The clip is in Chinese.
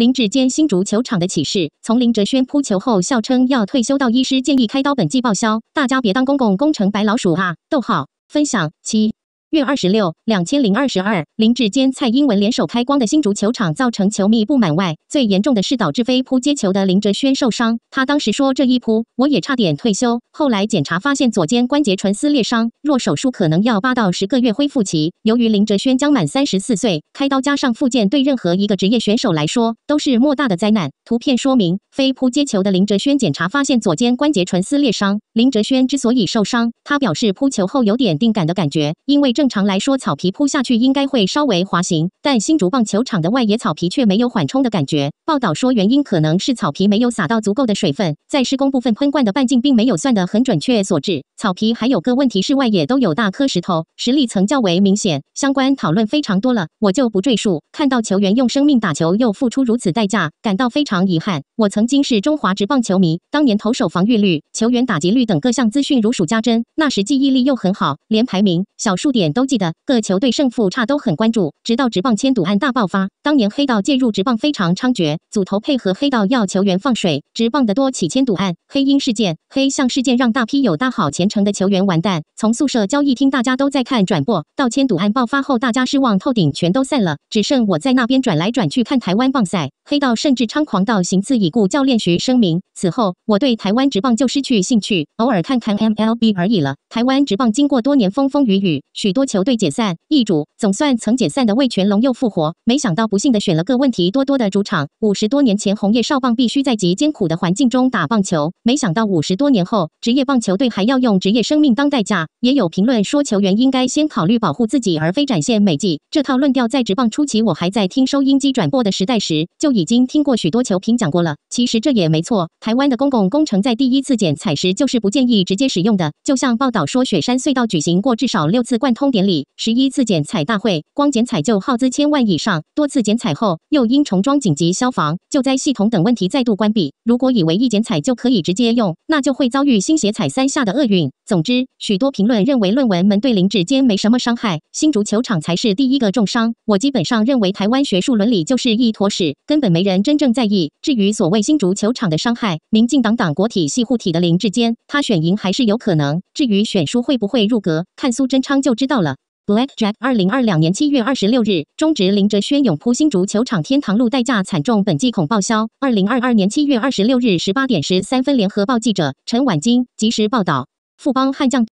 林志坚新竹球场的启示：从林哲轩扑球后笑称要退休，到医师建议开刀，本季报销，大家别当公共工程白老鼠啊！逗号分享七。月二十六，两千零二十二，林志坚、蔡英文联手开光的新竹球场造成球迷不满外，最严重的是导致飞扑接球的林哲轩受伤。他当时说：“这一扑，我也差点退休。”后来检查发现左肩关节唇撕裂伤，若手术可能要八到十个月恢复期。由于林哲轩将满三十四岁，开刀加上复健，对任何一个职业选手来说都是莫大的灾难。图片说明：飞扑接球的林哲轩检查发现左肩关节唇撕裂伤。林哲轩之所以受伤，他表示扑球后有点定感的感觉，因为。这。正常来说，草皮铺下去应该会稍微滑行，但新竹棒球场的外野草皮却没有缓冲的感觉。报道说，原因可能是草皮没有撒到足够的水分，在施工部分喷灌的半径并没有算得很准确所致。草皮还有个问题，是外野都有大颗石头，实力层较为明显。相关讨论非常多了，我就不赘述。看到球员用生命打球，又付出如此代价，感到非常遗憾。我曾经是中华职棒球迷，当年投手防御率、球员打击率等各项资讯如数家珍，那时记忆力又很好，连排名小数点。都记得各球队胜负差都很关注，直到直棒签赌案大爆发。当年黑道介入直棒非常猖獗，组头配合黑道要球员放水，直棒的多起迁赌案、黑鹰事件、黑象事件，让大批有大好前程的球员完蛋。从宿舍交易厅大家都在看转播，到签赌案爆发后，大家失望透顶，全都散了，只剩我在那边转来转去看台湾棒赛。黑道甚至猖狂到行刺已故教练徐声明。此后，我对台湾直棒就失去兴趣，偶尔看看 MLB 而已了。台湾直棒经过多年风风雨雨，许多。多球队解散、易主，总算曾解散的魏全龙又复活，没想到不幸的选了个问题多多的主场。五十多年前，红叶少棒必须在极艰苦的环境中打棒球，没想到五十多年后，职业棒球队还要用职业生命当代价。也有评论说，球员应该先考虑保护自己，而非展现美技。这套论调在职棒初期，我还在听收音机转播的时代时，就已经听过许多球评讲过了。其实这也没错，台湾的公共工程在第一次剪彩时，就是不建议直接使用的，就像报道说，雪山隧道举行过至少六次贯通。典礼十一次剪彩大会，光剪彩就耗资千万以上。多次剪彩后，又因重装、紧急消防、救灾系统等问题再度关闭。如果以为一剪彩就可以直接用，那就会遭遇新鞋踩三下的厄运。总之，许多评论认为，论文们对林志坚没什么伤害，新竹球场才是第一个重伤。我基本上认为，台湾学术伦理就是一坨屎，根本没人真正在意。至于所谓新竹球场的伤害，民进党党国体系护体的林志坚，他选赢还是有可能。至于选输会不会入阁，看苏贞昌就知道。了。Blackjack 二零二两年七月二十六日，中职林哲轩勇扑新竹球场，天堂路代价惨重，本季恐报销。二零二二年七月二十六日十八点十三分，联合报记者陈婉晶及时报道。富邦悍将。